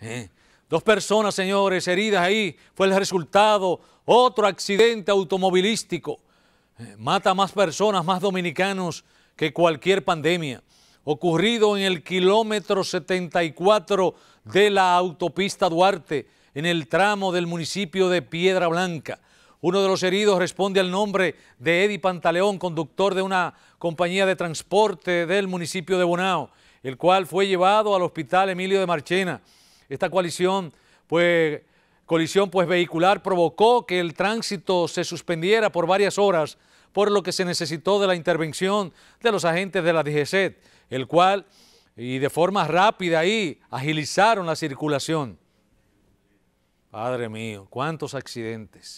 ¿Eh? Dos personas, señores, heridas ahí. Fue el resultado. Otro accidente automovilístico. mata eh, Mata más personas, más dominicanos que cualquier pandemia. Ocurrido en el kilómetro 74 de la autopista Duarte, en el tramo del municipio de Piedra Blanca. Uno de los heridos responde al nombre de Eddie Pantaleón, conductor de una compañía de transporte del municipio de Bonao, el cual fue llevado al hospital Emilio de Marchena. Esta coalición, pues, colisión pues, vehicular provocó que el tránsito se suspendiera por varias horas, por lo que se necesitó de la intervención de los agentes de la DGCET, el cual, y de forma rápida ahí, agilizaron la circulación. Padre mío, cuántos accidentes.